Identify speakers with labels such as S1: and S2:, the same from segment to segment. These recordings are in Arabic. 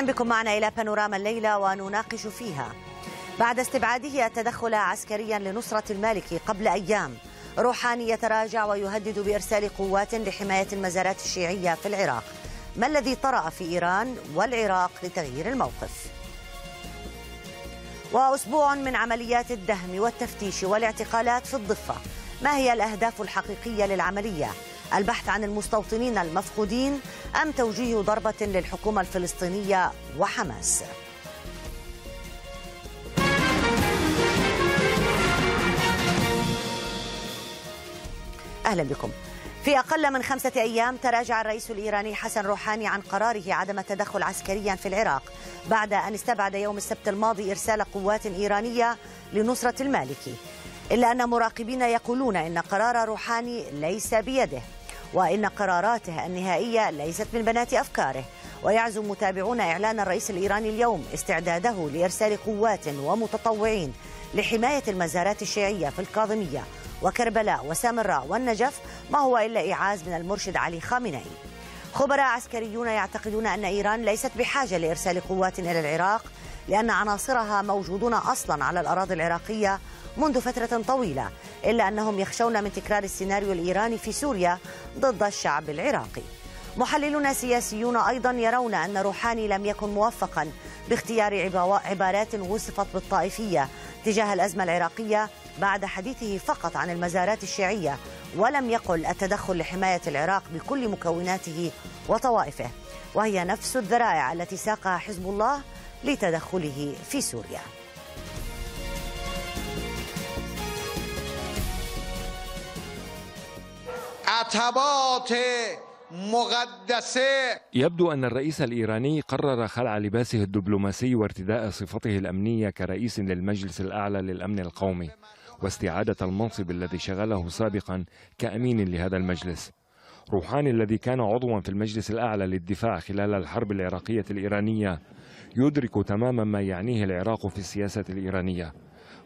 S1: أهلا بكم معنا إلى بانوراما الليلة ونناقش فيها بعد استبعاده التدخل عسكريا لنصرة المالكي قبل أيام روحاني يتراجع ويهدد بإرسال قوات لحماية المزارات الشيعية في العراق ما الذي طرأ في إيران والعراق لتغيير الموقف؟ وأسبوع من عمليات الدهم والتفتيش والاعتقالات في الضفة ما هي الأهداف الحقيقية للعملية؟ البحث عن المستوطنين المفقودين أم توجيه ضربة للحكومة الفلسطينية وحماس أهلا بكم في أقل من خمسة أيام تراجع الرئيس الإيراني حسن روحاني عن قراره عدم التدخل عسكريا في العراق بعد أن استبعد يوم السبت الماضي إرسال قوات إيرانية لنصرة المالكي إلا أن مراقبين يقولون إن قرار روحاني ليس بيده وإن قراراته النهائية ليست من بنات أفكاره ويعزو متابعون إعلان الرئيس الإيراني اليوم استعداده لإرسال قوات ومتطوعين لحماية المزارات الشيعية في الكاظمية وكربلاء وسامراء والنجف ما هو إلا إعاز من المرشد علي خامنئي خبراء عسكريون يعتقدون أن إيران ليست بحاجة لإرسال قوات إلى العراق لأن عناصرها موجودون أصلا على الأراضي العراقية منذ فترة طويلة إلا أنهم يخشون من تكرار السيناريو الإيراني في سوريا ضد الشعب العراقي محللون سياسيون أيضا يرون أن روحاني لم يكن موفقا باختيار عبارات وصفت بالطائفية تجاه الأزمة العراقية بعد حديثه فقط عن المزارات الشيعية ولم يقل التدخل لحماية العراق بكل مكوناته وطوائفه وهي نفس الذرائع التي ساقها حزب الله لتدخله في سوريا عتبات
S2: مقدسة
S3: يبدو أن الرئيس الإيراني قرر خلع لباسه الدبلوماسي وارتداء صفته الأمنية كرئيس للمجلس الأعلى للأمن القومي واستعادة المنصب الذي شغله سابقا كأمين لهذا المجلس روحاني الذي كان عضوا في المجلس الأعلى للدفاع خلال الحرب العراقية الإيرانية يدرك تماما ما يعنيه العراق في السياسة الإيرانية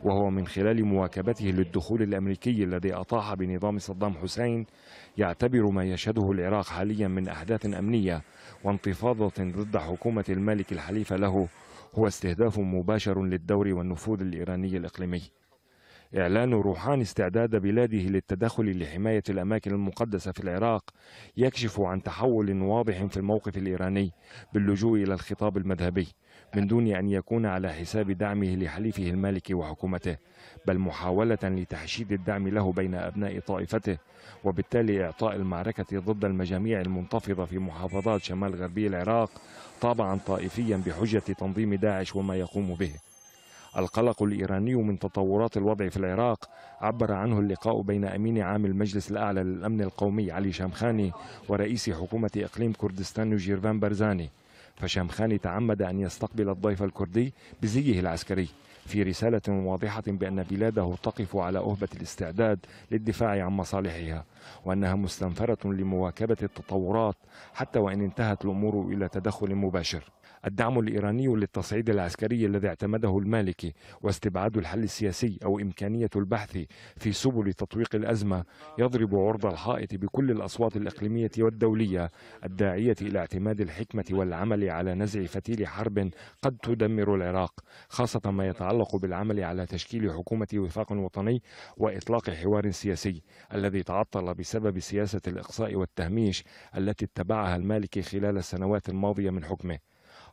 S3: وهو من خلال مواكبته للدخول الأمريكي الذي أطاح بنظام صدام حسين يعتبر ما يشهده العراق حاليا من أحداث أمنية وانتفاضة ضد حكومة الملك الحليفة له هو استهداف مباشر للدور والنفوذ الإيراني الإقليمي إعلان روحان استعداد بلاده للتدخل لحماية الأماكن المقدسة في العراق يكشف عن تحول واضح في الموقف الإيراني باللجوء إلى الخطاب المذهبي من دون أن يكون على حساب دعمه لحليفه المالكي وحكومته بل محاولة لتحشيد الدعم له بين أبناء طائفته وبالتالي إعطاء المعركة ضد المجاميع المنتفضة في محافظات شمال غربي العراق طابعا طائفيا بحجة تنظيم داعش وما يقوم به القلق الإيراني من تطورات الوضع في العراق عبر عنه اللقاء بين أمين عام المجلس الأعلى للأمن القومي علي شامخاني ورئيس حكومة إقليم كردستان جيرفان برزاني فشامخاني تعمد أن يستقبل الضيف الكردي بزيه العسكري في رسالة واضحة بأن بلاده تقف على أهبة الاستعداد للدفاع عن مصالحها وأنها مستنفرة لمواكبة التطورات حتى وإن انتهت الأمور إلى تدخل مباشر الدعم الإيراني للتصعيد العسكري الذي اعتمده المالكي واستبعاد الحل السياسي أو إمكانية البحث في سبل تطويق الأزمة يضرب عرض الحائط بكل الأصوات الإقليمية والدولية الداعية إلى اعتماد الحكمة والعمل على نزع فتيل حرب قد تدمر العراق خاصة ما يتعلق بالعمل على تشكيل حكومة وفاق وطني وإطلاق حوار سياسي الذي تعطل بسبب سياسة الإقصاء والتهميش التي اتبعها المالكي خلال السنوات الماضية من حكمه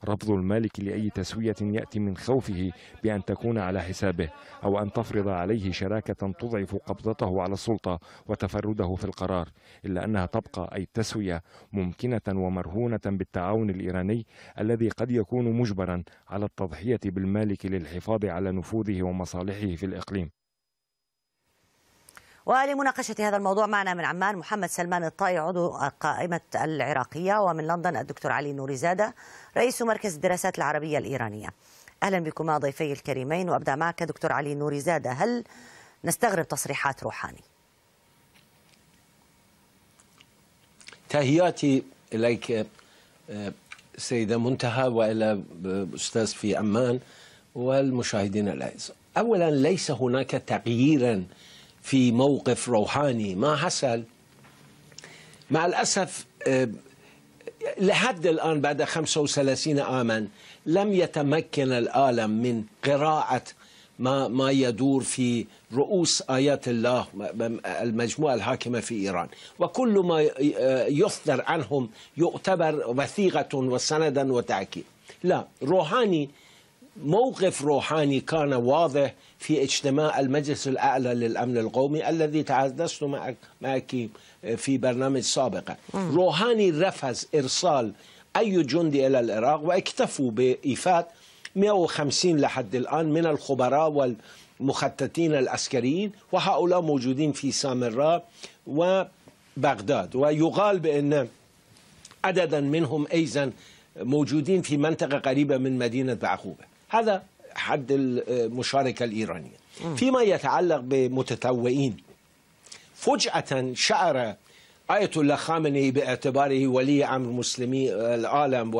S3: رفض المالك لأي تسوية يأتي من خوفه بأن تكون على حسابه أو أن تفرض عليه شراكة تضعف قبضته على السلطة وتفرده في القرار إلا أنها تبقى أي التسوية ممكنة ومرهونة بالتعاون الإيراني الذي قد يكون مجبرا على التضحية بالمالك للحفاظ على نفوذه ومصالحه في الإقليم
S1: ولمناقشة هذا الموضوع معنا من عمان محمد سلمان الطائي عضو القائمة العراقية ومن لندن الدكتور علي نوري زادة رئيس مركز الدراسات العربية الإيرانية أهلا بكما ضيفي الكريمين وأبدأ معك دكتور علي نوري زادة هل نستغرب تصريحات روحاني
S4: تهياتي إليك آه، سيدة منتهى وإلى آه، أستاذ في عمان والمشاهدين الأعزاء أولا ليس هناك تغييرا في موقف روحاني ما حصل مع الأسف آه، لحد الآن بعد 35 عاما لم يتمكن العالم من قراءة ما ما يدور في رؤوس آيات الله المجموعة الحاكمة في إيران وكل ما آه، يصدر عنهم يعتبر وثيقة وسندا وتأكيد لا روحاني موقف روحاني كان واضح في اجتماع المجلس الأعلى للأمن القومي الذي تحدثت معك, معك آه، في برنامج سابق روهاني رفض إرسال أي جندي إلى العراق واكتفوا بإيفاد 150 لحد الآن من الخبراء والمخططين العسكريين وهؤلاء موجودين في سامراء وبغداد ويقال بأن عددا منهم أيضا موجودين في منطقة قريبة من مدينة بعقوبة هذا حد المشاركة الإيرانية فيما يتعلق بمتطوعين فجأة شعر آية الله خامنئي باعتباره ولي أمر مسلمي آه، العالم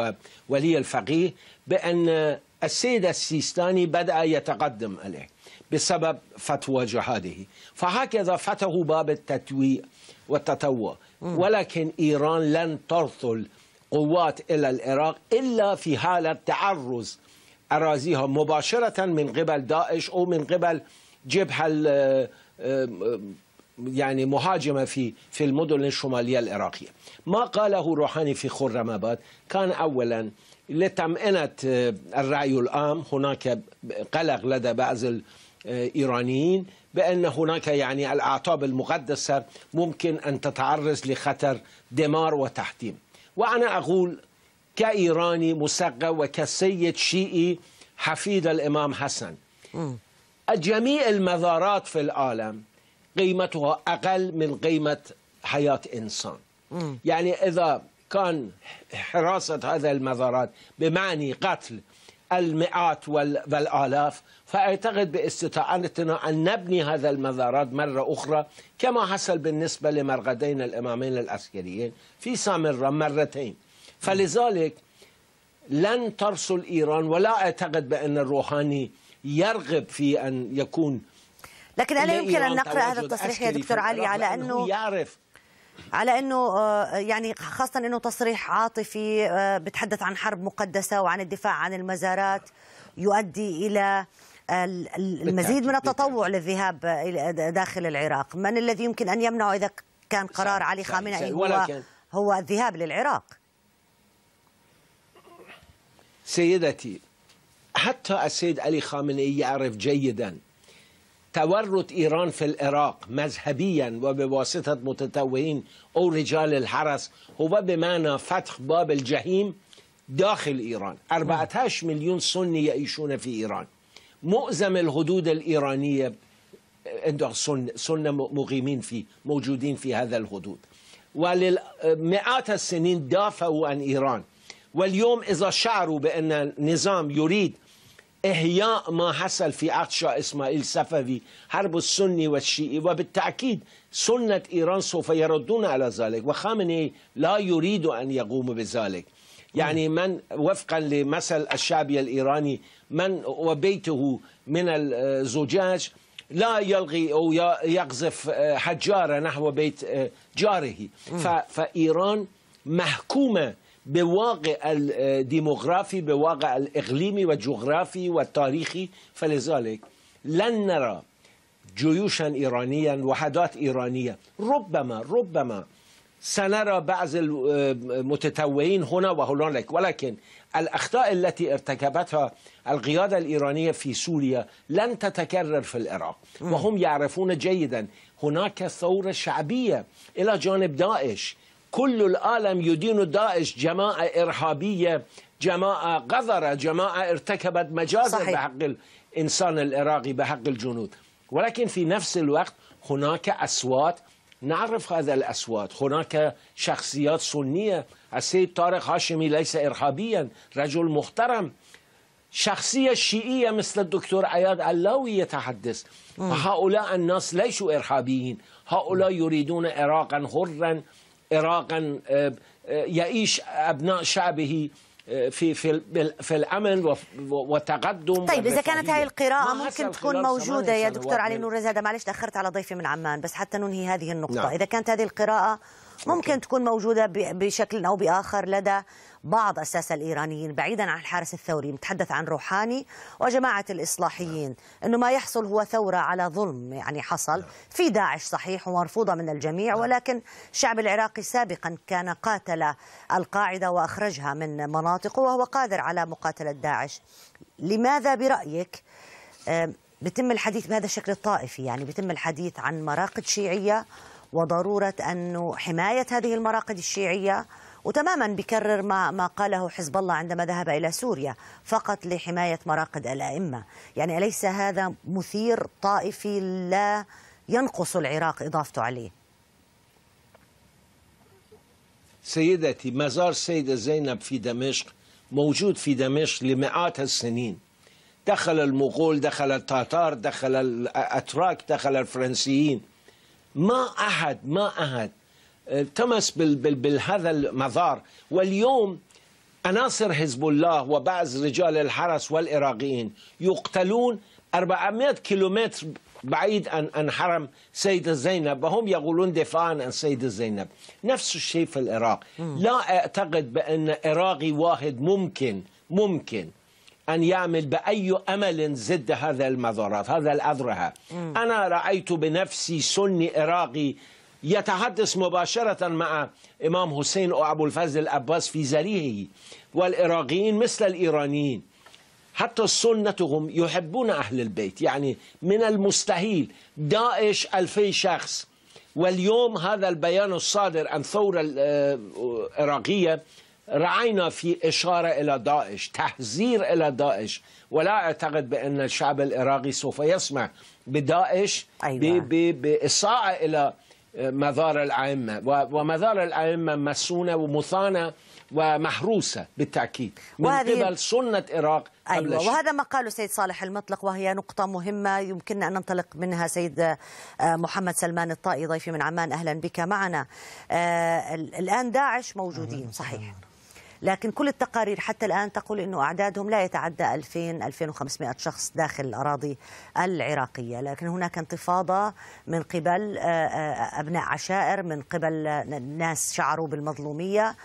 S4: وولي الفقيه بأن السيد السيستاني بدأ يتقدم عليه بسبب فتوى جهاده فهكذا فتحوا باب التتويع والتطوع ولكن إيران لن ترسل قوات إلى العراق إلا في حالة تعرض أراضيها مباشرة من قبل داعش أو من قبل جبهة آه، آه، يعني مهاجمة في في المدن الشمالية العراقية ما قاله روحاني في خرم آباد كان أولا لتمئنة آه، الرأي العام هناك قلق لدى بعض الإيرانيين بأن هناك يعني الأعطاب المقدسة ممكن أن تتعرض لخطر دمار وتحطيم وأنا أقول كإيراني مثقف وكسيد شيعي حفيد الإمام حسن جميع المزارات في العالم قيمتها أقل من قيمة حياة إنسان يعني إذا كان حراسة هذه المزارات بمعنى قتل المئات والآلاف فأعتقد باستطاعتنا أن نبني هذا المزارات مرة أخرى كما حصل بالنسبة لمرقدين الإمامين العسكريين في سامرة مرتين فلذلك لن ترسل إيران ولا أعتقد بأن الروحاني يرغب في أن يكون لكن ألا يمكن أن نقرأ هذا التصريح يا دكتور علي على أنه يعرف
S1: على انه آه، يعني خاصه انه تصريح عاطفي آه، بتحدث عن حرب مقدسه وعن الدفاع عن المزارات يؤدي الى آه، المزيد من التطوع للذهاب داخل العراق من الذي يمكن ان يمنعه اذا كان قرار علي خامنئي هو هو الذهاب للعراق
S4: سيدتي حتى السيد علي خامنئي يعرف جيدا تورط إيران في العراق مذهبيا وبواسطة متتوهين أو رجال الحرس هو بمعنى فتح باب الجحيم داخل إيران 14 مليون سني يعيشون في إيران معظم الحدود الإيرانية سن سنة مقيمين فيه موجودين في هذا الحدود ولمئات السنين دافعوا عن إيران واليوم إذا شعروا بأن النظام يريد إحياء ما حصل في عطشة إسماعيل سفوي حرب السني والشيعي وبالتأكيد سنة إيران سوف يردون على ذلك وخامنئي لا يريد أن يقوم بذلك يعني من وفقا لمثل الشعبي الإيراني من وبيته من الزجاج لا يلغي أو يقذف حجارة نحو بيت جاره فإيران محكومة بواقع الديموغرافي بواقع الإقليمي والجغرافي والتاريخي فلذلك لن نرى جيوشا إيرانيا وحدات إيرانية ربما ربما سنرى بعض المتتوين هنا وهنالك ولكن الأخطاء التي ارتكبتها القيادة الإيرانية في سوريا لن تتكرر في العراق وهم يعرفون جيدا هناك ثورة شعبية إلى جانب داعش كل العالم يدين داعش جماعة إرهابية جماعة غذرة جماعة ارتكبت مجازر صحيح. بحق الإنسان العراقي بحق الجنود ولكن في نفس الوقت هناك أصوات نعرف هذا الأصوات هناك شخصيات سنية السيد طارق هاشمي ليس إرهابيا رجل محترم شخصية شيعية مثل الدكتور عياد علاوي يتحدث هؤلاء الناس ليسوا إرهابيين هؤلاء يريدون عراقا حرا عراقا آه، آه، يعيش أبناء شعبه آه، في في في الامن وتقدم طيب اذا كانت هذه القراءه ممكن تكون موجوده يا دكتور علي نعم.
S1: نور زاده معلش تاخرت على ضيفي من عمان بس حتى ننهي هذه النقطه نعم. اذا كانت هذه القراءه ممكن تكون موجوده بشكل او باخر لدى بعض أساسا الإيرانيين بعيدا عن الحارس الثوري متحدث عن روحاني وجماعة الإصلاحيين أنه ما يحصل هو ثورة على ظلم يعني حصل في داعش صحيح ومرفوضة من الجميع ولكن الشعب العراقي سابقا كان قاتل القاعدة وأخرجها من مناطقه وهو قادر على مقاتلة داعش لماذا برأيك بتم الحديث بهذا الشكل الطائفي يعني بتم الحديث عن مراقد شيعية وضرورة أن حماية هذه المراقد الشيعية وتماما بكرر ما ما قاله حزب الله عندما ذهب الى سوريا فقط لحمايه مراقد الائمه، يعني اليس هذا مثير طائفي لا ينقص العراق اضافته عليه؟
S4: سيدتي مزار السيده زينب في دمشق موجود في دمشق لمئات السنين. دخل المغول، دخل التتار، دخل الاتراك، دخل الفرنسيين. ما احد ما احد التمس آه، بهذا المظار واليوم عناصر حزب الله وبعض رجال الحرس والعراقيين يقتلون 400 كيلومتر بعيد عن عن حرم سيد زينب وهم يقولون دفاعا عن سيد زينب نفس الشيء في العراق لا أعتقد بأن عراقي واحد ممكن ممكن أن يعمل بأي أمل ضد هذا المظاهرات هذا الأذرها أنا رأيت بنفسي سني عراقي يتحدث مباشرة مع إمام حسين أو أبو الفضل العباس في زريعه والعراقيين مثل الإيرانيين حتى سنتهم يحبون أهل البيت يعني من المستحيل داعش ألفي شخص واليوم هذا البيان الصادر عن ثورة العراقية آه، رأينا في إشارة إلى داعش تحذير إلى داعش ولا أعتقد بأن الشعب العراقي سوف يسمع بداعش أيوة. بإساءة إلى مزار الأئمة ومزار الأئمة مسونة ومصانة ومحروسة بالتأكيد من وهذه... قبل سنة إراق أيوة وهذا
S1: ما قاله سيد صالح المطلق وهي نقطة مهمة يمكننا أن ننطلق منها سيد آه، محمد سلمان الطائي ضيفي من عمان أهلا بك معنا آه، الآن داعش موجودين صحيح لكن كل التقارير حتى الآن تقول أنه أعدادهم لا يتعدى 2000-2500 شخص داخل الأراضي العراقية لكن هناك انتفاضة من قبل آه، آه، أبناء عشائر من قبل آه، ناس شعروا بالمظلومية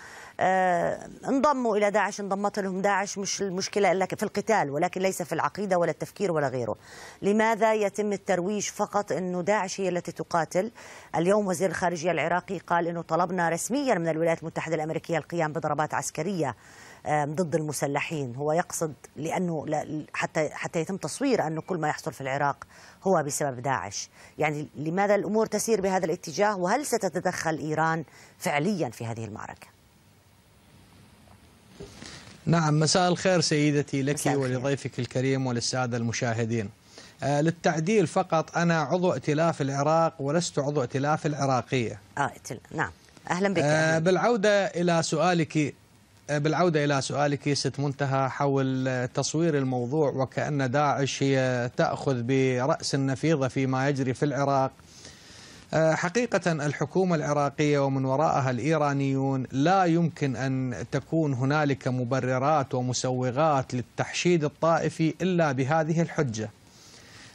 S1: آه، انضموا إلى داعش انضمت لهم داعش مش المشكلة إلا في القتال ولكن ليس في العقيدة ولا التفكير ولا غيره لماذا يتم الترويج فقط أنه داعش هي التي تقاتل اليوم وزير الخارجية العراقي قال أنه طلبنا رسميا من الولايات المتحدة الأمريكية القيام بضربات عسكرية ضد المسلحين هو يقصد لانه حتى حتى يتم تصوير انه كل ما يحصل في العراق هو بسبب داعش يعني لماذا الامور تسير بهذا الاتجاه وهل ستتدخل ايران فعليا في هذه المعركه
S2: نعم مساء الخير سيدتي لك ولضيفك الكريم وللسادة المشاهدين آه للتعديل فقط أنا عضو ائتلاف العراق ولست عضو ائتلاف العراقية آه
S1: نعم أهلا بك آه
S2: بالعودة إلى سؤالك آه، بالعودة إلى سؤالك ست منتهى حول تصوير الموضوع وكأن داعش هي تأخذ برأس النفيضة فيما يجري في العراق آه، حقيقة الحكومة العراقية ومن وراءها الإيرانيون لا يمكن أن تكون هنالك مبررات ومسوغات للتحشيد الطائفي إلا بهذه الحجة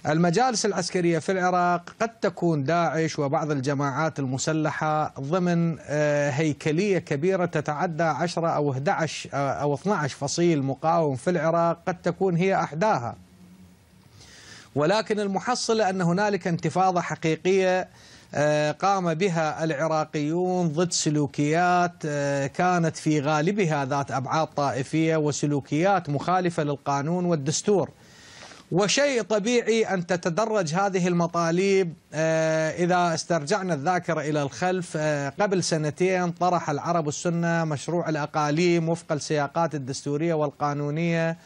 S2: المجالس العسكرية في العراق قد تكون داعش وبعض الجماعات المسلحة ضمن آه، هيكلية كبيرة تتعدى 10 أو 11 آه، أو 12 فصيل مقاوم في العراق قد تكون هي أحداها ولكن المحصلة أن هنالك انتفاضة حقيقية آه، قام بها العراقيون ضد سلوكيات آه، كانت في غالبها ذات ابعاد طائفيه وسلوكيات مخالفه للقانون والدستور. وشيء طبيعي ان تتدرج هذه المطالب آه، اذا استرجعنا الذاكره الى الخلف قبل سنتين طرح العرب السنه مشروع الاقاليم وفق السياقات الدستوريه والقانونيه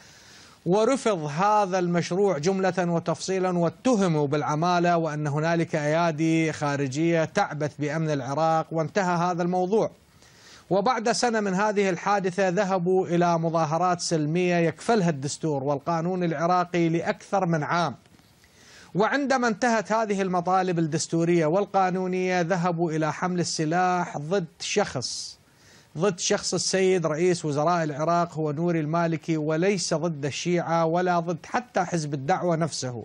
S2: ورفض هذا المشروع جملة وتفصيلا واتهموا بالعمالة وأن هنالك أيادي خارجية تعبث بأمن العراق وانتهى هذا الموضوع وبعد سنة من هذه الحادثة ذهبوا إلى مظاهرات سلمية يكفلها الدستور والقانون العراقي لأكثر من عام وعندما انتهت هذه المطالب الدستورية والقانونية ذهبوا إلى حمل السلاح ضد شخص ضد شخص السيد رئيس وزراء العراق هو نوري المالكي وليس ضد الشيعة ولا ضد حتى حزب الدعوة نفسه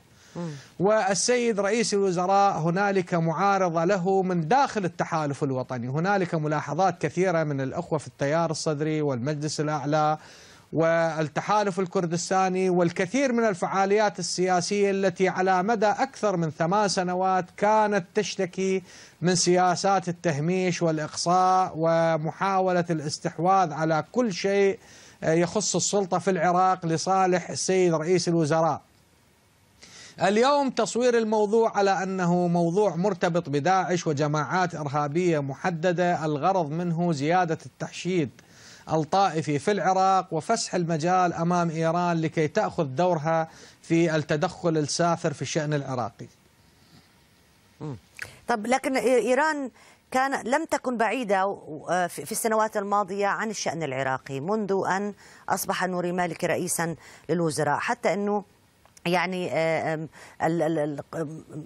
S2: والسيد رئيس الوزراء هنالك معارضة له من داخل التحالف الوطني هنالك ملاحظات كثيرة من الأخوة في التيار الصدري والمجلس الأعلى والتحالف الكردستاني والكثير من الفعاليات السياسية التي على مدى أكثر من ثمان سنوات كانت تشتكي من سياسات التهميش والإقصاء ومحاولة الاستحواذ على كل شيء يخص السلطة في العراق لصالح السيد رئيس الوزراء اليوم تصوير الموضوع على انه موضوع مرتبط بداعش وجماعات ارهابيه محدده الغرض منه زياده التحشيد الطائفي في العراق وفسح المجال أمام إيران لكي تأخذ دورها في التدخل السافر في الشأن العراقي
S1: طب لكن إيران كان لم تكن بعيدة آه، في السنوات الماضية عن الشأن العراقي منذ أن أصبح نوري مالك رئيسا للوزراء حتى أنه يعني آه،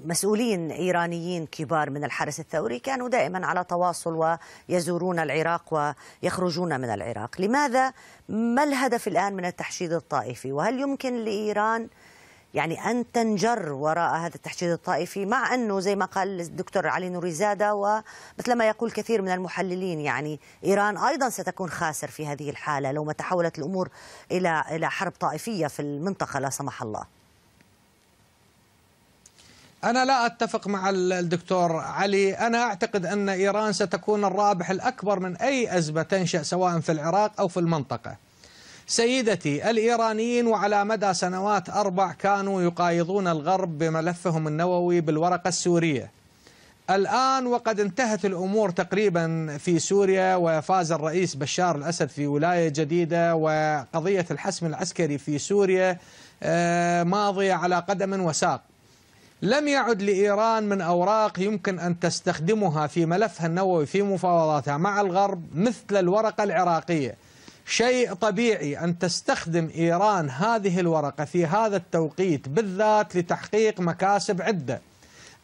S1: مسؤولين ايرانيين كبار من الحرس الثوري كانوا دائما على تواصل ويزورون العراق ويخرجون من العراق، لماذا ما الهدف الان من التحشيد الطائفي؟ وهل يمكن لايران يعني ان تنجر وراء هذا التحشيد الطائفي مع انه زي ما قال الدكتور علي نوري زاده ومثل ما يقول كثير من المحللين يعني ايران ايضا ستكون خاسر في هذه الحاله لو ما تحولت الامور الى الى حرب طائفيه في المنطقه لا سمح الله. أنا لا أتفق
S2: مع الدكتور علي أنا أعتقد أن إيران ستكون الرابح الأكبر من أي أزمة تنشأ سواء في العراق أو في المنطقة سيدتي الإيرانيين وعلى مدى سنوات أربع كانوا يقايضون الغرب بملفهم النووي بالورقة السورية الآن وقد انتهت الأمور تقريبا في سوريا وفاز الرئيس بشار الأسد في ولاية جديدة وقضية الحسم العسكري في سوريا آه، ماضية على قدم وساق لم يعد لإيران من أوراق يمكن أن تستخدمها في ملفها النووي في مفاوضاتها مع الغرب مثل الورقة العراقية شيء طبيعي أن تستخدم إيران هذه الورقة في هذا التوقيت بالذات لتحقيق مكاسب عدة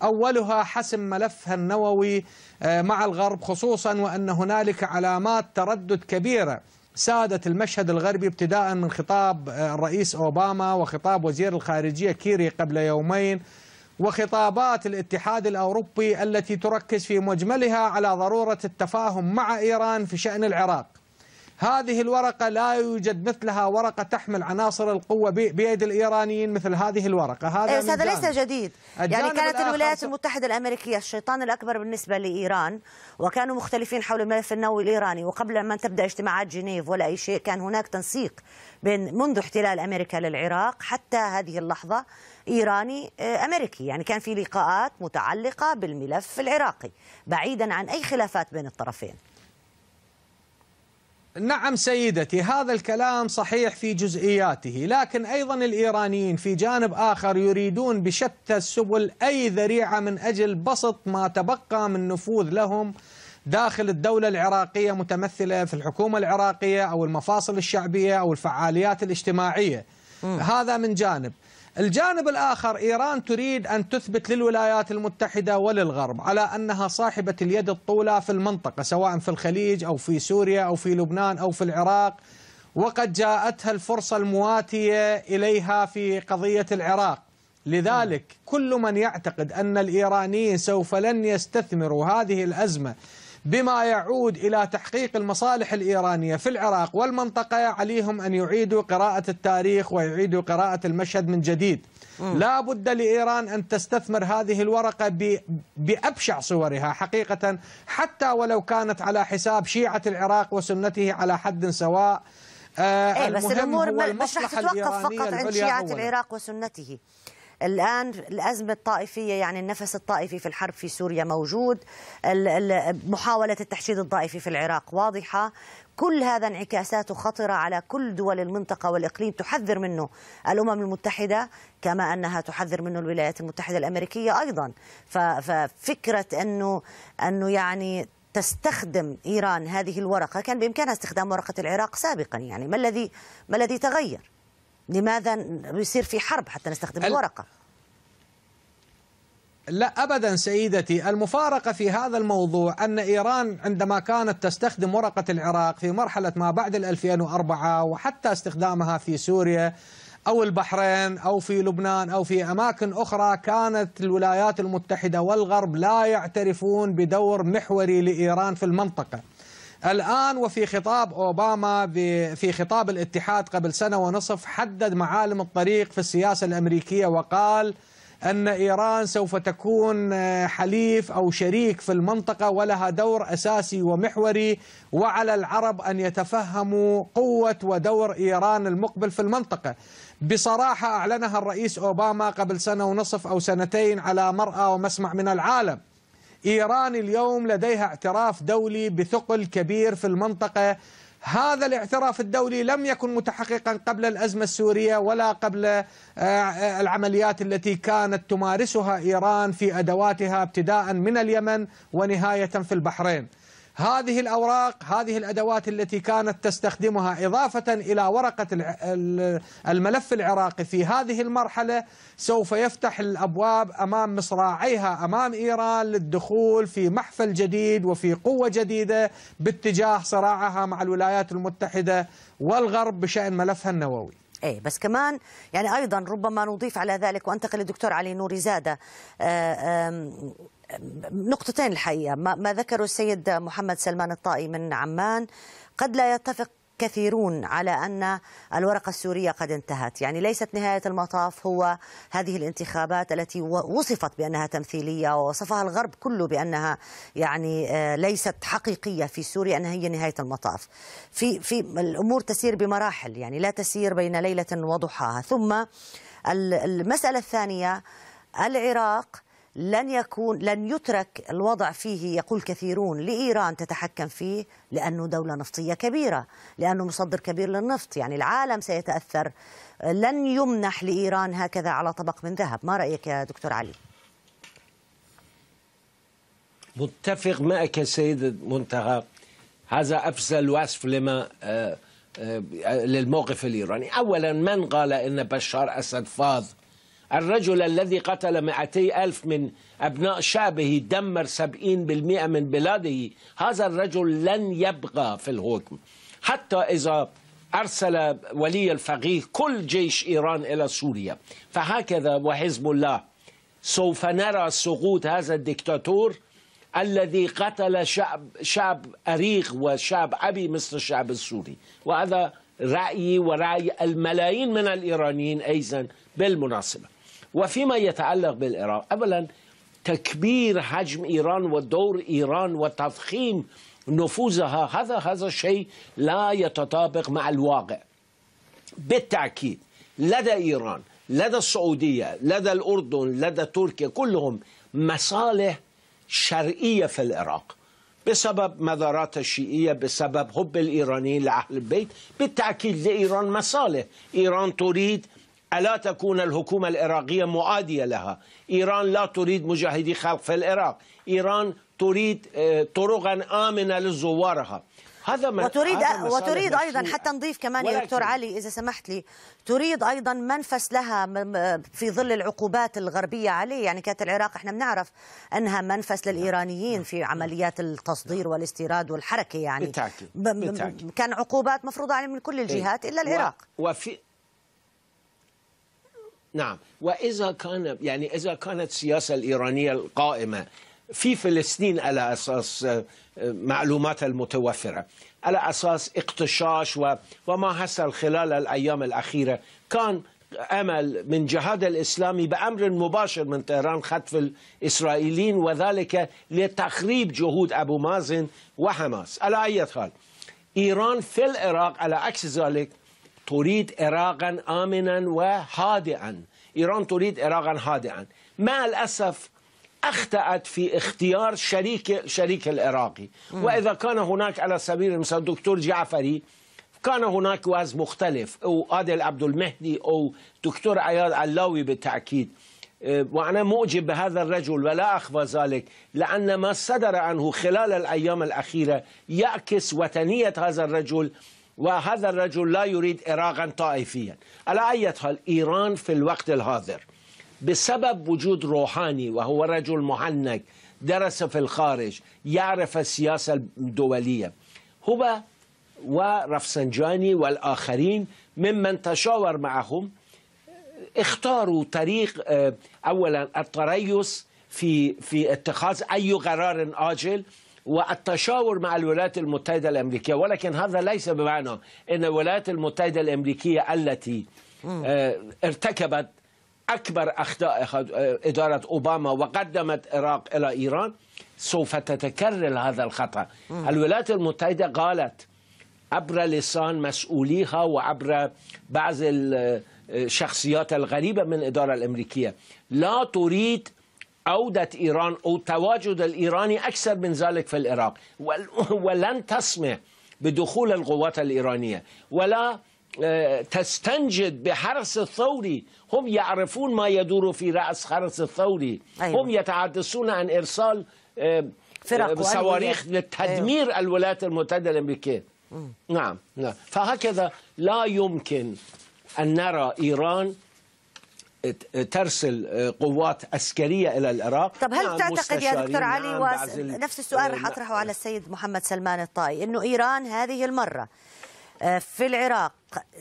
S2: أولها حسم ملفها النووي آه، مع الغرب خصوصا وأن هنالك علامات تردد كبيرة سادت المشهد الغربي ابتداء من خطاب آه، الرئيس أوباما وخطاب وزير الخارجية كيري قبل يومين وخطابات الاتحاد الاوروبي التي تركز في مجملها على ضروره التفاهم مع ايران في شان العراق. هذه الورقه لا يوجد مثلها ورقه تحمل عناصر القوه بيد الايرانيين مثل هذه الورقه هذا بس إيه، هذا ليس
S1: جديد يعني كانت الولايات المتحده الامريكيه الشيطان الاكبر بالنسبه لايران وكانوا مختلفين حول الملف النووي الايراني وقبل ما تبدا اجتماعات جنيف ولا اي شيء كان هناك تنسيق بين منذ احتلال امريكا للعراق حتى هذه اللحظه إيراني آه، أمريكي يعني كان في لقاءات متعلقة بالملف العراقي بعيدا عن أي خلافات بين الطرفين
S2: نعم سيدتي هذا الكلام صحيح في جزئياته لكن أيضا الإيرانيين في جانب آخر يريدون بشتى السبل أي ذريعة من أجل بسط ما تبقى من نفوذ لهم داخل الدولة العراقية متمثلة في الحكومة العراقية أو المفاصل الشعبية أو الفعاليات الاجتماعية م. هذا من جانب الجانب الآخر إيران تريد أن تثبت للولايات المتحدة وللغرب على أنها صاحبة اليد الطولة في المنطقة سواء في الخليج أو في سوريا أو في لبنان أو في العراق وقد جاءتها الفرصة المواتية إليها في قضية العراق لذلك كل من يعتقد أن الإيرانيين سوف لن يستثمروا هذه الأزمة بما يعود إلى تحقيق المصالح الإيرانية في العراق والمنطقة عليهم أن يعيدوا قراءة التاريخ ويعيدوا قراءة المشهد من جديد م. لا بد لإيران أن تستثمر هذه الورقة بأبشع صورها حقيقة حتى ولو كانت على حساب شيعة
S1: العراق وسنته على حد سواء آه إيه بس الأمور مش راح تتوقف فقط عند شيعة العراق وسنته الآن الأزمة الطائفية يعني النفس الطائفي في الحرب في سوريا موجود محاولة التحشيد الطائفي في العراق واضحة كل هذا انعكاساته خطرة على كل دول المنطقة والإقليم تحذر منه الأمم المتحدة كما أنها تحذر منه الولايات المتحدة الأمريكية أيضا ففكرة أنه, أنه يعني تستخدم إيران هذه الورقة كان بإمكانها استخدام ورقة العراق سابقا يعني ما الذي, ما الذي تغير؟ لماذا يصير في حرب حتى نستخدم الورقة لا
S2: ابدا سيدتي المفارقه في هذا الموضوع ان ايران عندما كانت تستخدم ورقه العراق في مرحله ما بعد 2004 وحتى استخدامها في سوريا او البحرين او في لبنان او في اماكن اخرى كانت الولايات المتحده والغرب لا يعترفون بدور محوري لايران في المنطقه. الآن وفي خطاب أوباما في خطاب الاتحاد قبل سنة ونصف حدد معالم الطريق في السياسة الأمريكية وقال أن إيران سوف تكون آه، حليف أو شريك في المنطقة ولها دور أساسي ومحوري وعلى العرب أن يتفهموا قوة ودور إيران المقبل في المنطقة بصراحة أعلنها الرئيس أوباما قبل سنة ونصف أو سنتين على مرأى ومسمع من العالم إيران اليوم لديها اعتراف دولي بثقل كبير في المنطقة هذا الاعتراف الدولي لم يكن متحققا قبل الأزمة السورية ولا قبل آه، العمليات التي كانت تمارسها إيران في أدواتها ابتداء من اليمن ونهاية في البحرين هذه الأوراق هذه الأدوات التي كانت تستخدمها إضافة إلى ورقة الملف العراقي في هذه المرحلة سوف يفتح الأبواب أمام مصراعيها أمام إيران للدخول في محفل جديد وفي قوة جديدة باتجاه
S1: صراعها مع الولايات المتحدة والغرب بشأن ملفها النووي اي بس كمان يعني ايضا ربما نضيف على ذلك وانتقل للدكتور علي نوري زاده آه، نقطتين الحقيقة ما ذكره السيد محمد سلمان الطائي من عمان قد لا يتفق كثيرون على أن الورقة السورية قد انتهت يعني ليست نهاية المطاف هو هذه الانتخابات التي وصفت بأنها تمثيلية ووصفها الغرب كله بأنها يعني آه، ليست حقيقية في سوريا أنها هي نهاية المطاف في, في الأمور تسير بمراحل يعني لا تسير بين ليلة وضحاها ثم المسألة الثانية العراق لن يكون لن يترك الوضع فيه يقول كثيرون لإيران تتحكم فيه لأنه دولة نفطية كبيرة لأنه مصدر كبير للنفط يعني العالم سيتأثر لن يمنح لإيران هكذا على طبق من ذهب ما رأيك يا دكتور علي
S4: متفق معك سيد منتهى هذا أفضل وصف لما آه، آه، للموقف الإيراني أولا من قال أن بشار أسد فاض الرجل الذي قتل 200 ألف من أبناء شعبه دمر 70% من بلاده هذا الرجل لن يبقى في الحكم حتى إذا أرسل ولي الفقيه كل جيش إيران إلى سوريا فهكذا وحزب الله سوف نرى سقوط هذا الدكتاتور الذي قتل شعب شعب أريق وشعب أبي مثل الشعب السوري وهذا رأيي ورأي الملايين من الإيرانيين أيضا بالمناسبة وفيما يتعلق بالإيران أولا تكبير حجم إيران ودور إيران وتضخيم نفوذها هذا هذا شيء لا يتطابق مع الواقع بالتأكيد لدى إيران لدى السعودية لدى الأردن لدى تركيا كلهم مصالح شرعية في العراق بسبب مدارات الشيعية بسبب حب الإيرانيين لأهل البيت بالتأكيد لإيران مصالح إيران تريد ألا تكون الحكومة العراقية معادية لها إيران لا تريد مجاهدي خلق في العراق إيران تريد آه، طرقا آمنة لزوارها هذا ما وتريد هذا وتريد ايضا
S1: حتى نضيف كمان يا دكتور علي اذا سمحت لي تريد ايضا منفس لها في ظل العقوبات الغربيه عليه يعني كانت العراق احنا بنعرف انها منفس للايرانيين في عمليات التصدير والاستيراد والحركه يعني بالتاكيد كان عقوبات مفروضه عليه من كل الجهات إيه. الا العراق
S4: وفي نعم وإذا كان يعني إذا كانت السياسة الإيرانية القائمة في فلسطين على أساس آه، معلوماتها المتوفرة على أساس اقتشاش وما حصل خلال الأيام الأخيرة كان امل من جهاد الاسلامي بامر مباشر من طهران خطف الاسرائيليين وذلك لتخريب جهود ابو مازن وحماس على اي حال ايران في العراق على عكس ذلك تريد عراقا آمنا وهادئا إيران تريد عراقا هادئا مع الأسف أخطأت في اختيار شريك شريك العراقي وإذا كان هناك على سبيل المثال دكتور جعفري كان هناك وزن مختلف أو عادل عبد المهدي أو دكتور عياد علاوي بالتأكيد أه، وأنا معجب بهذا الرجل ولا أخفى ذلك لأن ما صدر عنه خلال الأيام الأخيرة يعكس وطنية هذا الرجل وهذا الرجل لا يريد إراغا طائفيا على أي حال إيران في الوقت الحاضر بسبب وجود روحاني وهو رجل مهنك درس في الخارج يعرف السياسة الدولية هو ورفسنجاني والآخرين ممن تشاور معهم اختاروا طريق آه، أولا التريث في في اتخاذ أي قرار آجل والتشاور مع الولايات المتحدة الأمريكية ولكن هذا ليس بمعنى أن الولايات المتحدة الأمريكية التي آه، ارتكبت أكبر أخطاء آه، إدارة أوباما وقدمت العراق إلى إيران سوف تتكرر هذا الخطأ الولايات المتحدة قالت عبر لسان مسؤوليها وعبر بعض الشخصيات آه، الغريبة من الإدارة الأمريكية لا تريد عودة إيران أو تواجد الإيراني أكثر من ذلك في العراق ولن تسمح بدخول القوات الإيرانية ولا آه، تستنجد بحرس الثوري هم يعرفون ما يدور في رأس حرس الثوري أيوة. هم يتحدثون عن إرسال آه، فرق آه، صواريخ لتدمير أيوة. الولايات المتحدة الأمريكية نعم نعم فهكذا لا يمكن أن نرى إيران ترسل آه، قوات عسكريه الى العراق طب هل نعم، تعتقد يا دكتور علي نعم، واس... نفس السؤال راح اطرحه
S1: على السيد محمد سلمان الطائي انه ايران هذه المره آه، في العراق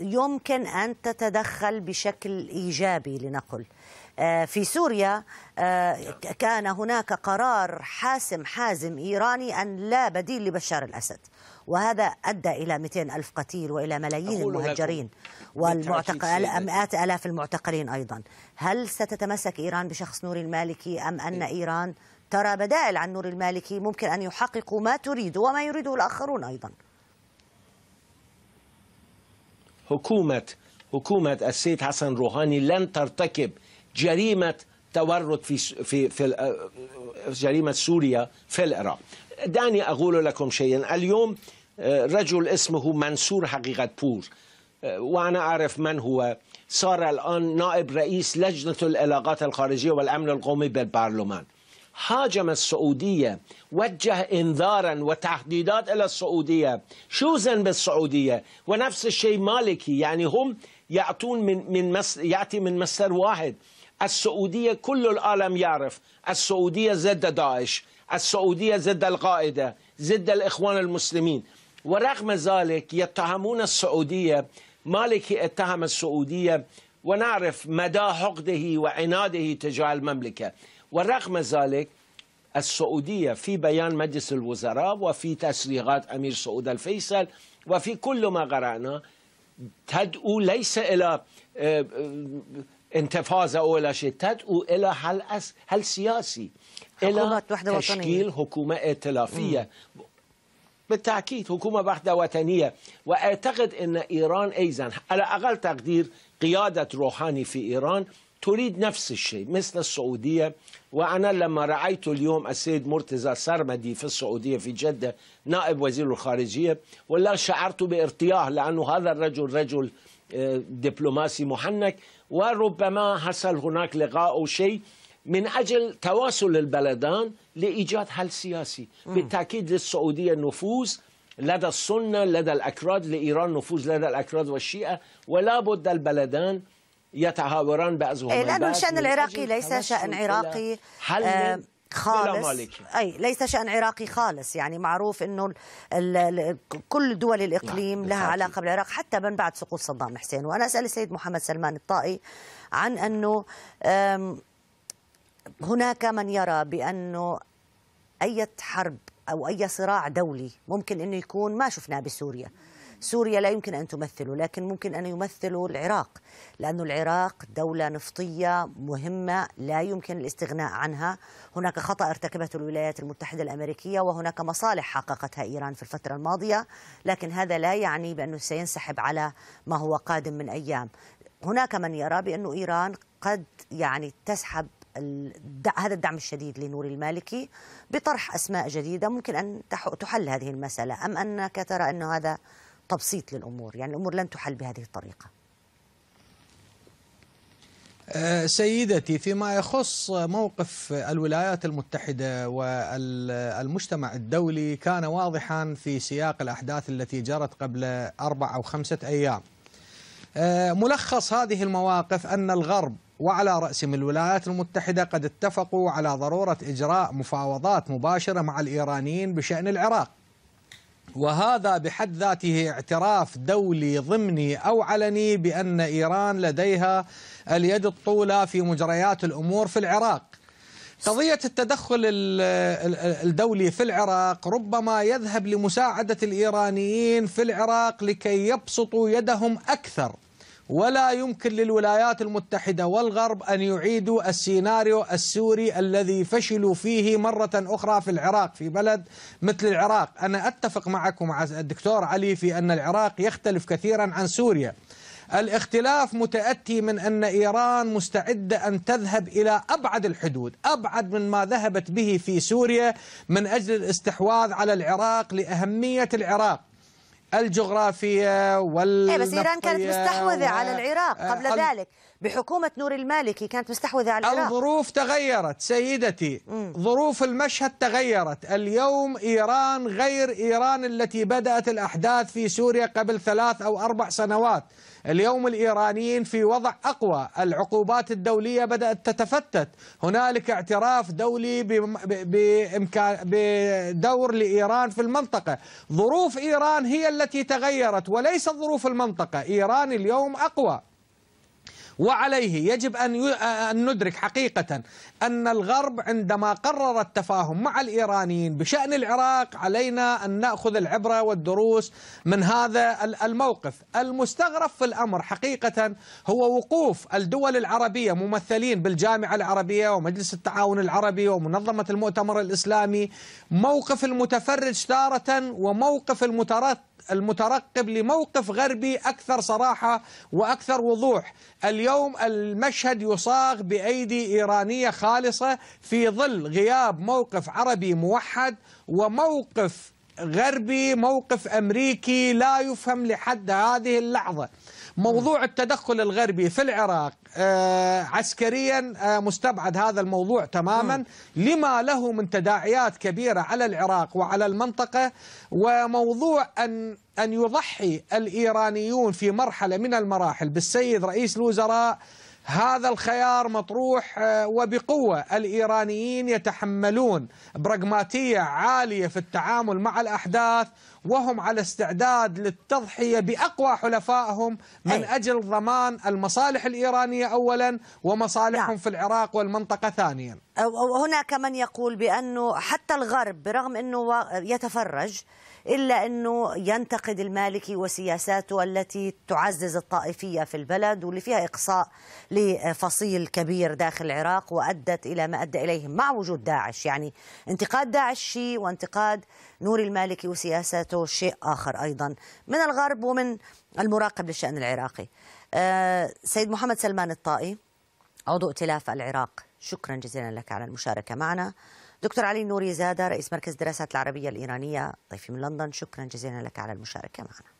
S1: يمكن ان تتدخل بشكل ايجابي لنقل آه، في سوريا كان هناك قرار حاسم حازم ايراني ان لا بديل لبشار الاسد وهذا أدى إلى 200 ألف قتيل وإلى ملايين المهجرين والمعتقل مئات ألاف المعتقلين أيضا هل ستتمسك إيران بشخص نور المالكي أم أن إيه. إيران ترى بدائل عن نور المالكي ممكن أن يحققوا ما تريده وما يريده الآخرون أيضا
S4: حكومة حكومة السيد حسن روحاني لن ترتكب جريمة تورط في في في آه، جريمة سوريا في العراق دعني أقول لكم شيئا اليوم رجل اسمه منصور حقيقة بور اه، وأنا أعرف من هو صار الآن نائب رئيس لجنة العلاقات الخارجية والأمن القومي بالبرلمان هاجم السعودية وجه انذارا وتهديدات إلى السعودية شوزن بالسعودية ونفس الشيء مالكي يعني هم يأتون من, من مس يأتي من مصدر واحد السعودية كل العالم يعرف السعودية ضد داعش السعودية ضد القاعدة ضد الإخوان المسلمين ورغم ذلك يتهمون السعودية مالكي اتهم السعودية ونعرف مدى حقده وعناده تجاه المملكة ورغم ذلك السعودية في بيان مجلس الوزراء وفي تسريغات أمير سعود الفيصل وفي كل ما قرأنا تدعو ليس إلى آه، آه، انتفاضة أو إلى شيء تدعو إلى حل, أس... حل سياسي إلى تشكيل وطنية. حكومة ائتلافية بالتأكيد حكومة بحدة وطنية وأعتقد أن إيران أيضا على أقل تقدير قيادة روحاني في إيران تريد نفس الشيء مثل السعودية وأنا لما رأيت اليوم السيد مرتزا سرمدي في السعودية في جدة نائب وزير الخارجية والله شعرت بارتياح لأنه هذا الرجل رجل آه، دبلوماسي محنك وربما حصل هناك لقاء أو شيء من أجل تواصل البلدان لإيجاد حل سياسي بالتأكيد للسعودية نفوذ لدى السنة لدى الأكراد لإيران نفوذ لدى الأكراد والشيعة ولا بد البلدان يتهاوران بأزهما إيه، لأن الشأن
S1: العراقي ليس شأن عراقي حل آه، خالص اي ليس شان عراقي خالص يعني معروف انه الـ الـ كل دول نعم، الاقليم نعم. لها علاقه بالعراق حتى من بعد سقوط صدام حسين وانا اسال السيد محمد سلمان الطائي عن انه هناك من يرى بأنه أي حرب أو أي صراع دولي ممكن أنه يكون ما شفناه بسوريا سوريا لا يمكن أن تمثله لكن ممكن أن يمثله العراق لانه العراق دولة نفطية مهمة لا يمكن الاستغناء عنها هناك خطأ ارتكبته الولايات المتحدة الأمريكية وهناك مصالح حققتها إيران في الفترة الماضية لكن هذا لا يعني بأنه سينسحب على ما هو قادم من أيام هناك من يرى بانه إيران قد يعني تسحب هذا الدعم الشديد لنور المالكي بطرح أسماء جديدة ممكن أن تحل هذه المسألة أم أنك ترى أن هذا تبسيط للأمور يعني الأمور لن تحل بهذه الطريقة
S2: آه، سيدتي فيما يخص موقف الولايات المتحدة والمجتمع الدولي كان واضحا في سياق الأحداث التي جرت قبل أربع أو خمسة أيام آه، ملخص هذه المواقف أن الغرب وعلى رأسهم الولايات المتحدة قد اتفقوا على ضرورة إجراء مفاوضات مباشرة مع الإيرانيين بشأن العراق وهذا بحد ذاته اعتراف دولي ضمني او علني بان ايران لديها اليد الطوله في مجريات الامور في العراق. قضيه التدخل الدولي في العراق ربما يذهب لمساعده الايرانيين في العراق لكي يبسطوا يدهم اكثر ولا يمكن للولايات المتحدة والغرب أن يعيدوا السيناريو السوري الذي فشلوا فيه مرة أخرى في العراق في بلد مثل العراق أنا أتفق معكم الدكتور علي في أن العراق يختلف كثيرا عن سوريا الاختلاف متأتي من أن إيران مستعدة أن تذهب إلى أبعد الحدود أبعد من ما ذهبت به في سوريا من أجل الاستحواذ على العراق لأهمية العراق الجغرافية وال إيه بس إيران كانت مستحوذة و... على العراق
S1: آه، قبل ال... ذلك بحكومة نور المالكي كانت مستحوذة على العراق
S2: الظروف تغيرت سيدتي مم. ظروف المشهد تغيرت اليوم إيران غير إيران التي بدأت الأحداث في سوريا قبل ثلاث أو أربع سنوات اليوم الإيرانيين في وضع أقوى العقوبات الدولية بدأت تتفتت هنالك اعتراف دولي بإمكان بدور لإيران في المنطقة ظروف إيران هي التي تغيرت وليس ظروف المنطقة إيران اليوم أقوى وعليه يجب أن ندرك حقيقة أن الغرب عندما قرر التفاهم مع الإيرانيين بشأن العراق علينا أن نأخذ العبرة والدروس من هذا الموقف المستغرب في الأمر حقيقة هو وقوف الدول العربية ممثلين بالجامعة العربية ومجلس التعاون العربي ومنظمة المؤتمر الإسلامي موقف المتفرج تارة وموقف المترتب المترقب لموقف غربي أكثر صراحة وأكثر وضوح اليوم المشهد يصاغ بأيدي إيرانية خالصة في ظل غياب موقف عربي موحد وموقف غربي موقف أمريكي لا يفهم لحد هذه اللحظة موضوع التدخل الغربي في العراق آه، عسكريا آه، مستبعد هذا الموضوع تماما لما له من تداعيات كبيرة على العراق وعلى المنطقة وموضوع أن أن يضحي الإيرانيون في مرحلة من المراحل بالسيد رئيس الوزراء هذا الخيار مطروح آه، وبقوة الإيرانيين يتحملون براغماتية عالية في التعامل مع الأحداث وهم على استعداد للتضحية بأقوى حلفائهم من أي. أجل ضمان المصالح الإيرانية
S1: أولا ومصالحهم نعم. في العراق والمنطقة ثانيا هناك من يقول بأنه حتى الغرب برغم أنه يتفرج إلا أنه ينتقد المالكي وسياساته التي تعزز الطائفية في البلد واللي فيها إقصاء لفصيل كبير داخل العراق وأدت إلى ما أدى إليه مع وجود داعش يعني انتقاد داعش شيء وانتقاد نور المالكي وسياساته شيء آخر أيضا من الغرب ومن المراقب للشأن العراقي آه، سيد محمد سلمان الطائي عضو ائتلاف العراق شكرا جزيلا لك على المشاركة معنا دكتور علي نوري زادة رئيس مركز دراسات العربية الإيرانية ضيفي من لندن شكرا جزيلا لك على المشاركة معنا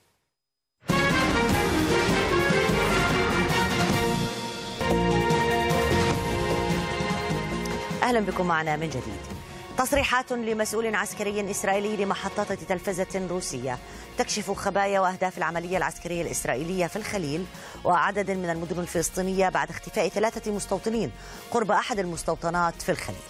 S1: أهلا بكم معنا من جديد تصريحات لمسؤول عسكري إسرائيلي لمحطة تلفزة روسية تكشف خبايا وأهداف العملية العسكرية الإسرائيلية في الخليل وعدد من المدن الفلسطينية بعد اختفاء ثلاثة مستوطنين قرب أحد المستوطنات في الخليل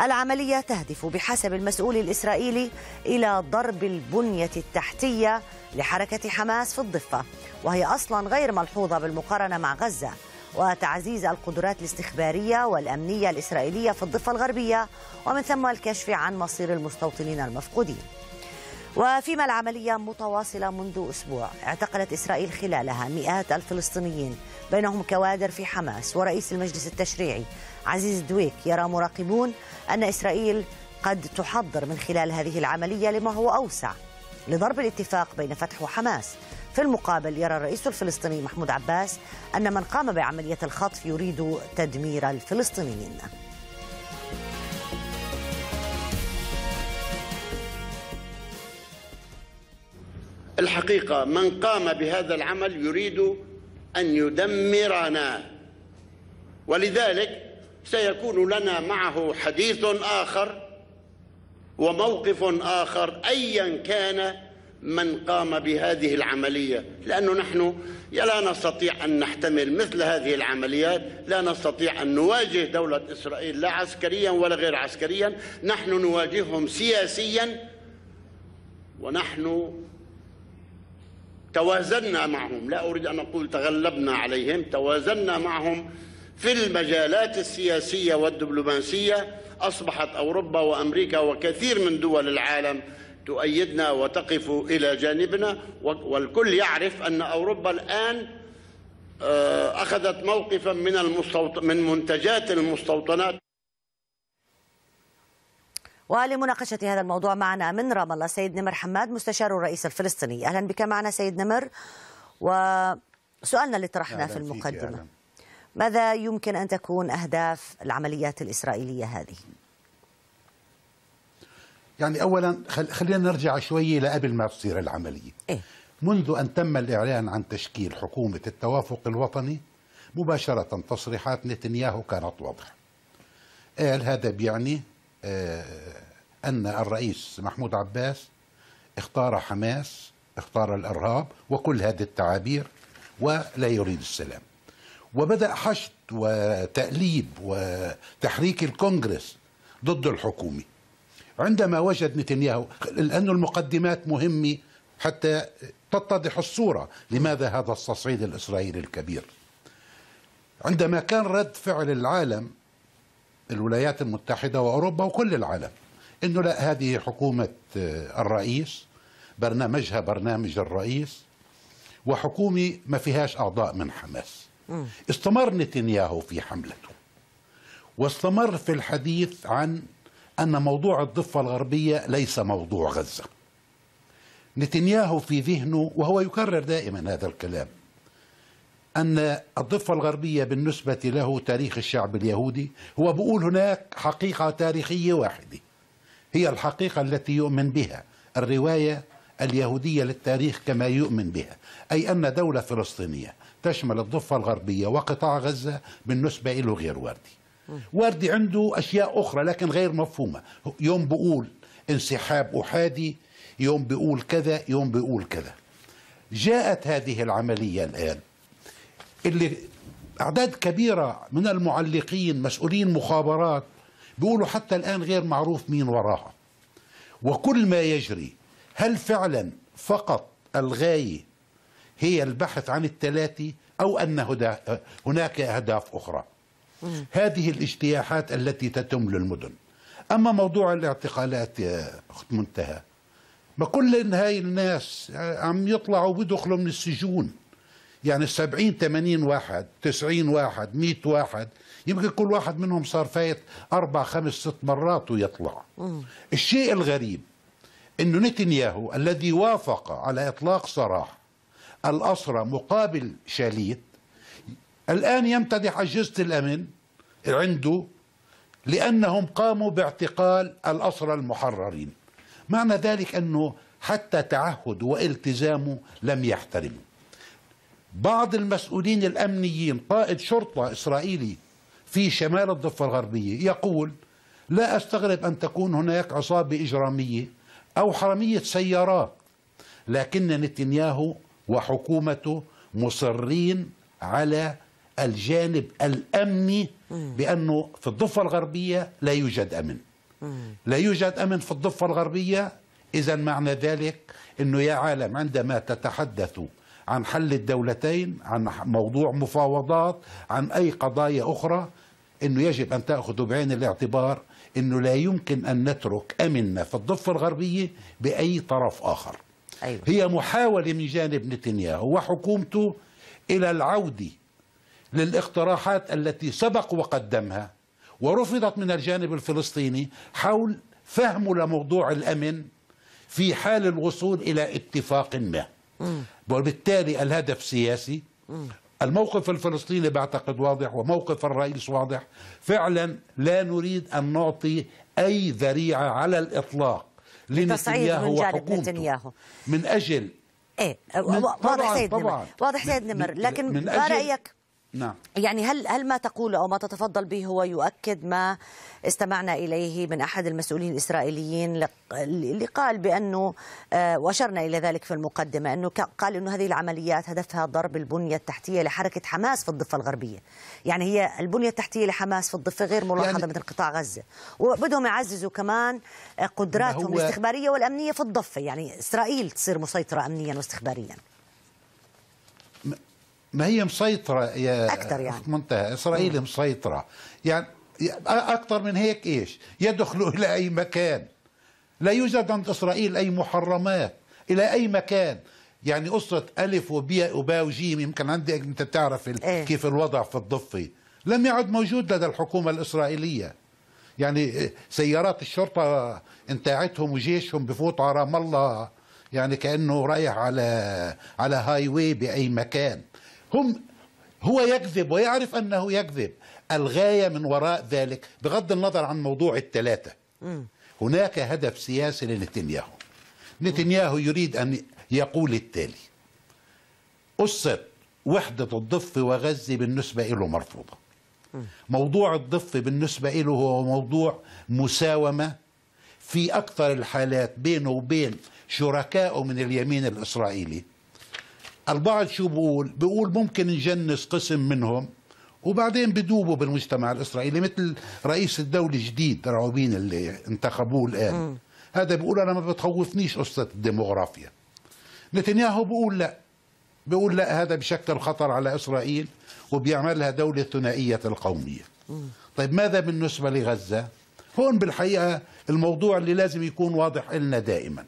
S1: العملية تهدف بحسب المسؤول الإسرائيلي إلى ضرب البنية التحتية لحركة حماس في الضفة وهي أصلا غير ملحوظة بالمقارنة مع غزة وتعزيز القدرات الاستخبارية والأمنية الإسرائيلية في الضفة الغربية ومن ثم الكشف عن مصير المستوطنين المفقودين وفيما العملية متواصلة منذ أسبوع اعتقلت إسرائيل خلالها مئات الفلسطينيين بينهم كوادر في حماس ورئيس المجلس التشريعي عزيز دويك يرى مراقبون أن إسرائيل قد تحضر من خلال هذه العملية لما هو أوسع لضرب الاتفاق بين فتح وحماس في المقابل يرى الرئيس الفلسطيني محمود عباس أن من قام بعملية الخطف يريد تدمير الفلسطينيين
S5: الحقيقة من قام بهذا العمل يريد أن يدمرنا ولذلك سيكون لنا معه حديث آخر وموقف آخر أيا كان من قام بهذه العملية لأنه نحن لا نستطيع أن نحتمل مثل هذه العمليات لا نستطيع أن نواجه دولة إسرائيل لا عسكريا ولا غير عسكريا نحن نواجههم سياسيا ونحن توازنا معهم لا أريد أن أقول تغلبنا عليهم توازنا معهم في المجالات السياسية والدبلوماسية أصبحت أوروبا وأمريكا وكثير من دول العالم تؤيدنا وتقف إلى جانبنا والكل يعرف أن أوروبا الآن آه، أخذت موقفا من المستوط... من منتجات المستوطنات
S1: ولمناقشة هذا الموضوع معنا من رام الله سيد نمر حماد مستشار الرئيس الفلسطيني أهلا بك معنا سيد نمر وسؤالنا اللي طرحناه في المقدمة ماذا يمكن أن تكون أهداف العمليات الإسرائيلية هذه؟
S6: يعني اولا خل... خلينا نرجع شويه لقبل ما تصير العمليه إيه؟ منذ ان تم الاعلان عن تشكيل حكومه التوافق الوطني مباشره تصريحات نتنياهو كانت واضحه قال هذا بيعني آه ان الرئيس محمود عباس اختار حماس اختار الارهاب وكل هذه التعابير ولا يريد السلام وبدا حشد وتأليب وتحريك الكونغرس ضد الحكومه عندما وجد نتنياهو لأن المقدمات مهمة حتى تتضح الصورة لماذا هذا التصعيد الإسرائيلي الكبير عندما كان رد فعل العالم الولايات المتحدة وأوروبا وكل العالم أنه لا هذه حكومة آه، الرئيس برنامجها برنامج الرئيس وحكومة ما فيهاش أعضاء من حماس استمر نتنياهو في حملته واستمر في الحديث عن أن موضوع الضفة الغربية ليس موضوع غزة نتنياهو في ذهنه وهو يكرر دائما هذا الكلام أن الضفة الغربية بالنسبة له تاريخ الشعب اليهودي هو بقول هناك حقيقة تاريخية واحدة هي الحقيقة التي يؤمن بها الرواية اليهودية للتاريخ كما يؤمن بها أي أن دولة فلسطينية تشمل الضفة الغربية وقطاع غزة بالنسبة له غير واردي واردي عنده أشياء أخرى لكن غير مفهومة يوم بقول انسحاب أحادي يوم بقول كذا يوم بقول كذا جاءت هذه العملية الآن اللي أعداد كبيرة من المعلقين مسؤولين مخابرات بيقولوا حتى الآن غير معروف مين وراها وكل ما يجري هل فعلا فقط الغاية هي البحث عن التلاتي أو أن هناك أهداف أخرى هذه الاجتياحات التي تتم للمدن أما موضوع الاعتقالات يا أخت منتهى ما كل هاي الناس عم يطلعوا ويدخلوا من السجون يعني 70 80 واحد 90 واحد 100 واحد يمكن كل واحد منهم صار فايت أربع خمس ست مرات ويطلع الشيء الغريب أنه نتنياهو الذي وافق على إطلاق سراح الأسرى مقابل شاليت الآن يمتدح أجهزة الأمن عنده لأنهم قاموا باعتقال الأسرى المحررين معنى ذلك أنه حتى تعهد والتزامه لم يحترمه بعض المسؤولين الأمنيين قائد شرطة إسرائيلي في شمال الضفة الغربية يقول لا أستغرب أن تكون هناك عصابة إجرامية أو حرامية سيارات لكن نتنياهو وحكومته مصرين على الجانب الأمني بأنه في الضفة الغربية لا يوجد أمن لا يوجد أمن في الضفة الغربية إذا معنى ذلك أنه يا عالم عندما تتحدث عن حل الدولتين عن موضوع مفاوضات عن أي قضايا أخرى أنه يجب أن تأخذوا بعين الاعتبار أنه لا يمكن أن نترك أمننا في الضفة الغربية بأي طرف آخر أيوة. هي محاولة من جانب نتنياهو وحكومته إلى العودة للاقتراحات التي سبق وقدمها ورفضت من الجانب الفلسطيني حول فهمه لموضوع الأمن في حال الوصول إلى اتفاق ما وبالتالي الهدف سياسي الموقف الفلسطيني بعتقد واضح وموقف الرئيس واضح فعلا لا نريد أن نعطي أي ذريعة على الإطلاق لنتنياهو وحكومته نتنياهو. من أجل
S1: ايه واضح سيد نمر واضح سيد نمر لكن ما رايك نعم يعني هل هل ما تقول او ما تتفضل به هو يؤكد ما استمعنا اليه من احد المسؤولين الاسرائيليين اللي قال بانه آه، واشرنا الى ذلك في المقدمه انه قال انه هذه العمليات هدفها ضرب البنيه التحتيه لحركه حماس في الضفه الغربيه، يعني هي البنيه التحتيه لحماس في الضفه غير ملاحظه يعني مثل قطاع غزه، وبدهم يعززوا كمان آه، قدراتهم الاستخباريه والامنيه في الضفه، يعني اسرائيل تصير مسيطره امنيا واستخباريا.
S6: ما هي مسيطرة يا أكثر يعني منتهى إسرائيل مم. مسيطرة يعني أكثر من هيك إيش يدخلوا إلى أي مكان لا يوجد عند إسرائيل أي محرمات إلى أي مكان يعني قصة ألف وبياء وباء وجيم يمكن عندي أنت تعرف إيه؟ كيف الوضع في الضفة لم يعد موجود لدى الحكومة الإسرائيلية يعني إيه، سيارات الشرطة انتاعتهم وجيشهم بفوت على رام الله يعني كأنه رايح على على هاي واي بأي مكان هم هو يكذب ويعرف أنه يكذب الغاية من وراء ذلك بغض النظر عن موضوع الثلاثة هناك هدف سياسي لنتنياهو نتنياهو يريد أن يقول التالي أسر وحدة الضفه وغزة بالنسبة له مرفوضة موضوع الضفه بالنسبة له هو موضوع مساومة في أكثر الحالات بينه وبين شركائه من اليمين الإسرائيلي البعض شو بقول بقول ممكن نجنس قسم منهم وبعدين بدوبوا بالمجتمع الاسرائيلي مثل رئيس الدوله الجديد رعوبين اللي انتخبوه الان م. هذا بيقول انا ما بتخوفنيش قصه الديموغرافيا نتنياهو بقول لا بقول لا هذا بشكل خطر على اسرائيل وبيعملها دوله ثنائيه القوميه م. طيب ماذا بالنسبه لغزه هون بالحقيقه الموضوع اللي لازم يكون واضح لنا دائما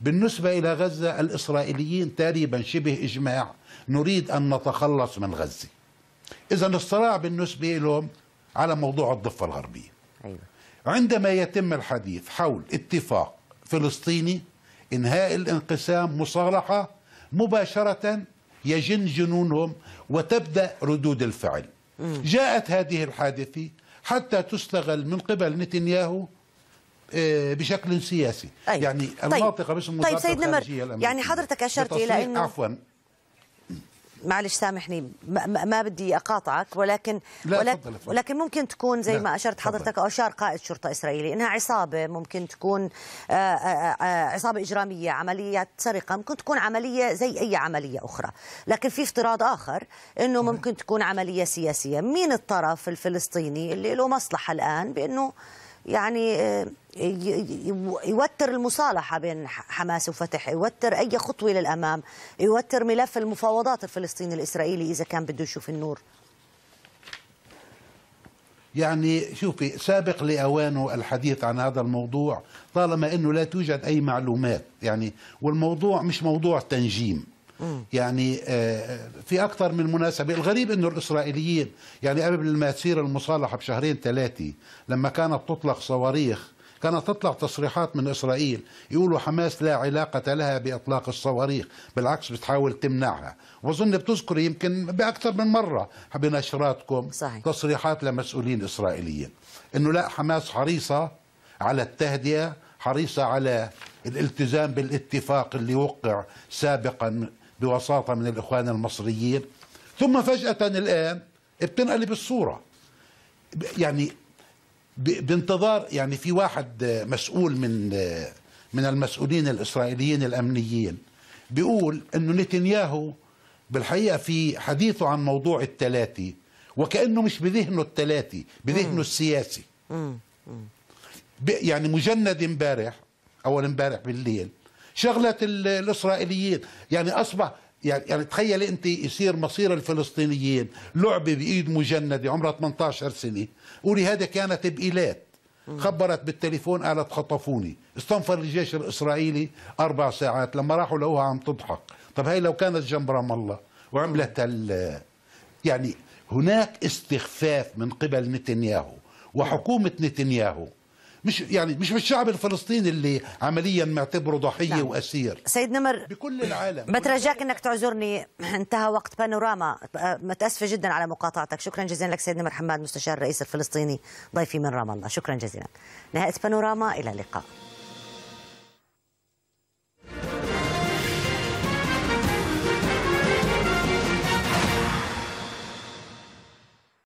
S6: بالنسبة إلى غزة الإسرائيليين تقريبا شبه إجماع نريد أن نتخلص من غزة إذا الصراع بالنسبة لهم على موضوع الضفة الغربية أيوة. عندما يتم الحديث حول اتفاق فلسطيني إنهاء الانقسام مصالحة مباشرة يجن جنونهم وتبدأ ردود الفعل جاءت هذه الحادثة حتى تستغل من قبل نتنياهو آه، بشكل سياسي أي. طيب. يعني طيب. المناطق مش طيب سيد نمر يعني حضرتك اشرت الى انه عفوا
S1: معلش سامحني ما, ما بدي اقاطعك ولكن لا ولكن, فضل فضل. ولكن ممكن تكون زي ما اشرت حضرتك او اشار قائد شرطه اسرائيلي انها عصابه ممكن تكون آه، آه، عصابه اجراميه عمليه سرقه ممكن تكون عمليه زي اي عمليه اخرى لكن في افتراض اخر انه ممكن تكون عمليه سياسيه مين الطرف الفلسطيني اللي له مصلحه الان بانه يعني آه، يوتر المصالحة بين حماس وفتح يوتر أي خطوة للأمام يوتر ملف المفاوضات الفلسطيني الإسرائيلي إذا كان بده يشوف النور
S6: يعني شوفي سابق لأوانه الحديث عن هذا الموضوع طالما أنه لا توجد أي معلومات يعني والموضوع مش موضوع تنجيم يعني آه، آه، في أكثر من مناسبة الغريب أنه الإسرائيليين يعني قبل ما تصير المصالحة بشهرين ثلاثة لما كانت تطلق صواريخ كانت تطلع تصريحات من إسرائيل يقولوا حماس لا علاقة لها بإطلاق الصواريخ بالعكس بتحاول تمنعها وأظن بتذكر يمكن بأكثر من مرة بنشراتكم صحيح. تصريحات لمسؤولين إسرائيليين أنه لا حماس حريصة على التهدئة حريصة على الالتزام بالاتفاق اللي وقع سابقا بوساطة من الإخوان المصريين ثم فجأة الآن بتنقلب الصورة يعني بانتظار يعني في واحد مسؤول من من المسؤولين الإسرائيليين الأمنيين بيقول أنه نتنياهو بالحقيقة في حديثه عن موضوع التلاتي وكأنه مش بذهنه التلاتي بذهنه السياسي يعني مجند امبارح أول امبارح بالليل شغله الاسرائيليين يعني اصبح يعني يعني تخيل انت يصير مصير الفلسطينيين لعبه بايد مجنده عمرها 18 سنه قولي هذا كانت بايلات خبرت بالتليفون قالت خطفوني استنفر الجيش الاسرائيلي اربع ساعات لما راحوا لقوها عم تضحك طب هي لو كانت جنب رام الله وعملت ال يعني هناك استخفاف من قبل نتنياهو وحكومه نتنياهو مش يعني مش الشعب الفلسطيني اللي عمليا معتبره ضحيه نعم. واسير
S1: سيد نمر بكل العالم بترجاك انك تعذرني انتهى وقت بانوراما متاسفه جدا على مقاطعتك شكرا جزيلا لك سيد نمر حماد مستشار الرئيس الفلسطيني ضيفي من رام الله شكرا جزيلا نهايه بانوراما الى اللقاء